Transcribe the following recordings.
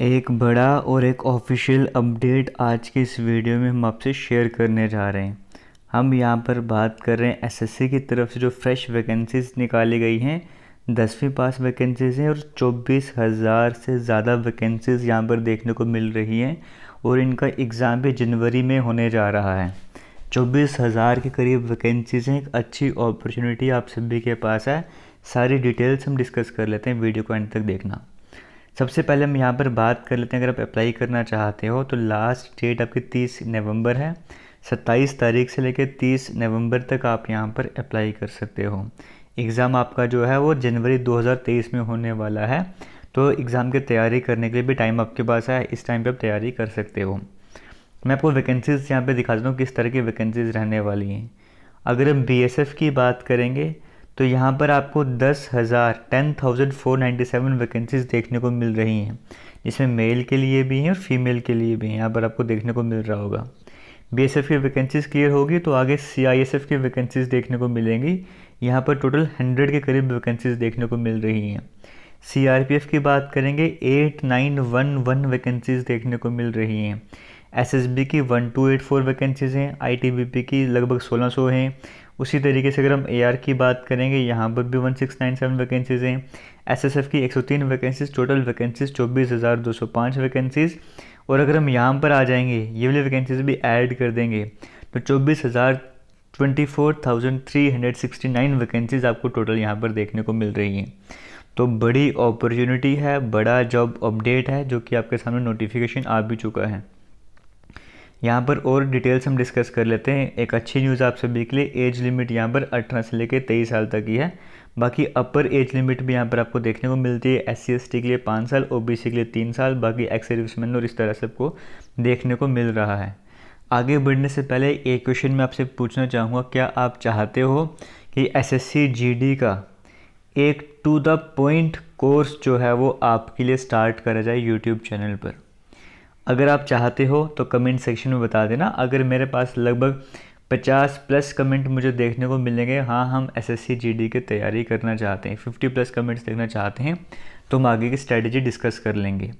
एक बड़ा और एक ऑफिशियल अपडेट आज के इस वीडियो में हम आपसे शेयर करने जा रहे हैं हम यहाँ पर बात कर रहे हैं एसएससी की तरफ से जो फ्रेश वैकेंसीज निकाली गई हैं दसवीं पास वैकेंसीज़ हैं और चौबीस हज़ार से ज़्यादा वैकेंसीज़ यहाँ पर देखने को मिल रही हैं और इनका एग्ज़ाम भी जनवरी में होने जा रहा है चौबीस हज़ार के करीब वैकेंसीज़ हैं एक अच्छी अपॉर्चुनिटी आप सभी के पास है सारी डिटेल्स हम डिस्कस कर लेते हैं वीडियो को एंड तक देखना सबसे पहले हम यहाँ पर बात कर लेते हैं अगर आप अप्लाई करना चाहते हो तो लास्ट डेट आपकी तीस नवंबर है सत्ताईस तारीख से लेकर तीस नवंबर तक आप यहाँ पर अप्लाई कर सकते हो एग्ज़ाम आपका जो है वो जनवरी 2023 में होने वाला है तो एग्ज़ाम की तैयारी करने के लिए भी टाइम आपके पास है इस टाइम पे आप तैयारी कर सकते हो मैं आपको वैकेंसीज़ यहाँ पे दिखा देता हूँ किस तरह की वैकेंसीज़ रहने वाली हैं अगर हम बी की बात करेंगे तो यहाँ पर आपको दस हज़ार ten thousand four ninety seven vacancies देखने को मिल रही हैं जिसमें मेल के लिए भी हैं और फीमेल के लिए भी हैं यहाँ पर आपको देखने को मिल रहा होगा बी एस एफ की वैकेंसीज़ क्लियर होगी तो आगे सी आई एस एफ की वैकेंसीज़ देखने को मिलेंगी यहाँ पर टोटल हंड्रेड के करीब वैकेंसीज़ देखने को मिल रही हैं सी आर पी एफ की बात करेंगे eight nine one one vacancies देखने को मिल रही हैं एस एस बी की one two eight four vacancies हैं आई टी बी पी की लगभग सोलह सौ हैं उसी तरीके से अगर हम ए की बात करेंगे यहाँ पर भी one six nine seven vacancies हैं एसएसएफ की 103 वैकेंसीज टोटल वैकेंसीज 24,205 वैकेंसीज और अगर हम यहाँ पर आ जाएंगे ये वाली वैकेंसीज भी ऐड कर देंगे तो चौबीस हज़ार twenty four thousand three hundred sixty nine vacancies आपको टोटल यहाँ पर देखने को मिल रही हैं तो बड़ी अपॉर्चुनिटी है बड़ा जॉब अपडेट है जो कि आपके सामने नोटिफिकेशन आ भी चुका है यहाँ पर और डिटेल्स हम डिस्कस कर लेते हैं एक अच्छी न्यूज़ आप सभी के लिए एज लिमिट यहाँ पर अठारह से लेकर तेईस साल तक की है बाकी अपर एज लिमिट भी यहाँ पर आपको देखने को मिलती है एस सी के लिए पाँच साल ओ के लिए तीन साल बाकी एक्स सर्विसमैन और इस तरह सबको देखने को मिल रहा है आगे बढ़ने से पहले एक क्वेश्चन मैं आपसे पूछना चाहूँगा क्या आप चाहते हो कि एस एस का एक टू द पॉइंट कोर्स जो है वो आपके लिए स्टार्ट करा जाए यूट्यूब चैनल पर अगर आप चाहते हो तो कमेंट सेक्शन में बता देना अगर मेरे पास लगभग 50 प्लस कमेंट मुझे देखने को मिलेंगे हाँ हम एसएससी जीडी की तैयारी करना चाहते हैं 50 प्लस कमेंट्स देखना चाहते हैं तो हम आगे की स्ट्रैटेजी डिस्कस कर लेंगे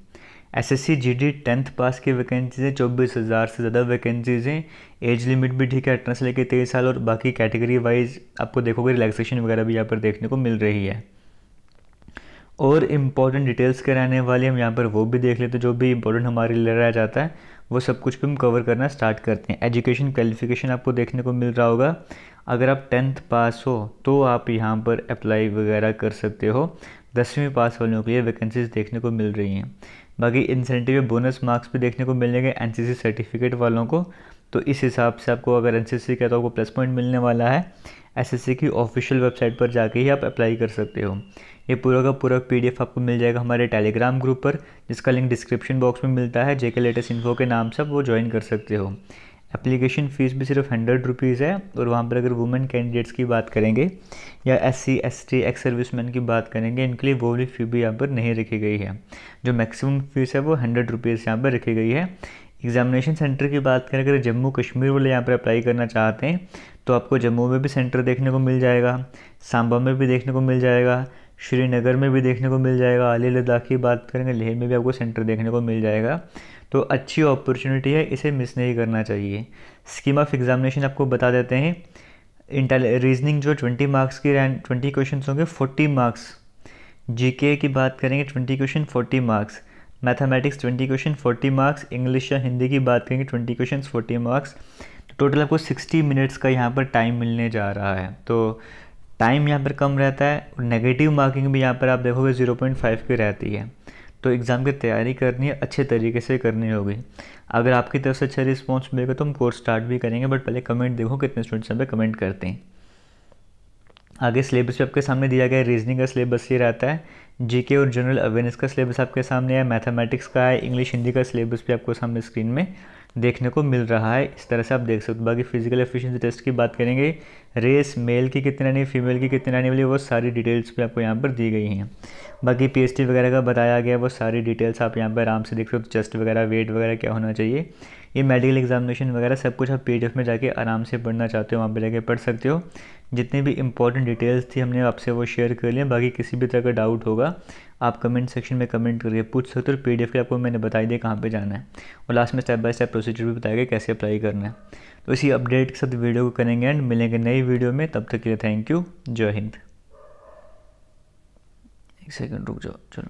एसएससी जीडी टेंथ पास की वैकेंसीज़ हैं चौबीस हज़ार से ज़्यादा वैकेंसीज़ हैं एज लिमिट भी ठीक है अठारह से लेकर तेईस साल और बाकी कैटेगरी वाइज आपको देखोगे रिलैक्सेशन वगैरह भी यहाँ पर देखने को मिल रही है और इम्पॉर्टेंट डिटेल्स के रहने वाली हम यहाँ पर वो भी देख लेते हैं जो भी इम्पोर्टेंट हमारे लिए रह जाता है वो सब कुछ भी हम कवर करना स्टार्ट करते हैं एजुकेशन क्वालिफिकेशन आपको देखने को मिल रहा होगा अगर आप टेंथ पास हो तो आप यहाँ पर अप्लाई वगैरह कर सकते हो दसवीं पास वालों के लिए वैकेंसीज देखने को मिल रही हैं बाकी इंसेंटिव बोनस मार्क्स भी देखने को मिलेंगे एन सर्टिफिकेट वालों को तो इस हिसाब से आपको अगर एन का तो आपको प्लस पॉइंट मिलने वाला है एस की ऑफिशियल वेबसाइट पर जाके ही आप अप्लाई कर सकते हो ये पूरा का पूरा पी आपको मिल जाएगा हमारे टेलीग्राम ग्रुप पर जिसका लिंक डिस्क्रिप्शन बॉक्स में मिलता है जेके लेटेस्ट इन्फो के नाम से आप वो ज्वाइन कर सकते हो एप्लीकेशन फ़ीस भी सिर्फ हंड्रेड रुपीज़ है और वहाँ पर अगर वुमेन कैंडिडेट्स की बात करेंगे या S C S T ex serviceman की बात करेंगे इनके लिए वो भी फ़ी भी यहाँ पर नहीं रखी गई है जो मैक्सिमम फ़ीस है वो हंड्रेड रुपीज़ यहाँ पर रखी गई है एग्जामिनेशन सेंटर की बात करें अगर जम्मू कश्मीर वाले यहाँ पर अप्लाई करना चाहते हैं तो आपको जम्मू में भी सेंटर देखने को मिल जाएगा सांबा में भी देखने को मिल जाएगा श्रीनगर में भी देखने को मिल जाएगा अली लद्दाख की बात करेंगे लेह में भी आपको सेंटर देखने को मिल जाएगा तो अच्छी अपॉर्चुनिटी है इसे मिस नहीं करना चाहिए स्कीम ऑफ एग्जामिनेशन आपको बता देते हैं इंटेल रीजनिंग जो ट्वेंटी मार्क्स की रैंक ट्वेंटी क्वेश्चन होंगे फोर्टी मार्क्स जीके की बात करेंगे twenty question forty marks mathematics twenty question forty marks English या हिंदी की बात करेंगे ट्वेंटी क्वेश्चन फोर्टी मार्क्स तो टोटल आपको सिक्सटी मिनट्स का यहाँ पर टाइम मिलने जा रहा है तो टाइम यहाँ पर कम रहता है और नेगेटिव मार्किंग भी यहाँ पर आप देखोगे ज़ीरो पॉइंट फाइव की रहती है तो एग्ज़ाम की तैयारी करनी है अच्छे तरीके से करनी होगी अगर आपकी तरफ से अच्छा रिस्पॉन्स मिलेगा तो हम कोर्स स्टार्ट भी करेंगे बट पहले कमेंट देखो कितने स्टूडेंट्स यहाँ पर कमेंट करते हैं आगे सिलेबस भी आपके सामने दिया गया है रीजनिंग का सिलेबस ये रहता है जीके और जनरल अवेयरनेस का सिलेबस आपके सामने है मैथमेटिक्स का है इंग्लिश हिंदी का सिलेबस भी आपको सामने स्क्रीन में देखने को मिल रहा है इस तरह से आप देख सकते हो बाकी फिजिकल एफिशिएंसी टेस्ट की बात करेंगे रेस मेल की कितनी आनी फीमेल की कितनी आने वाली वो सारी डिटेल्स भी आपको यहाँ पर दी गई हैं बाकी पी वगैरह का बताया गया वो सारी डिटेल्स आप यहाँ पर आराम से देख सकते हो चेस्ट वगैरह वेट वगैरह क्या होना चाहिए ये मेडिकल एग्जामिनेशन वगैरह सब कुछ आप पी में जाके आराम से पढ़ना चाहते हो वहाँ पर जाके पढ़ सकते हो जितनी भी इंपॉर्टेंट डिटेल्स थी हमने आपसे वो शेयर कर लिया बाकी किसी भी तरह का डाउट होगा आप कमेंट सेक्शन में कमेंट करके पूछ सकते हो पी डी एफ के आपको मैंने बताई दिया कहाँ पर जाना है और लास्ट में स्टेप बाय स्टेप प्रोसीजर भी बताया गया कैसे अप्लाई करना है तो इसी अपडेट के साथ वीडियो को करेंगे एंड मिलेंगे नई वीडियो में तब तक के लिए थैंक यू जय हिंद एक सेकंड रुक जाओ चलो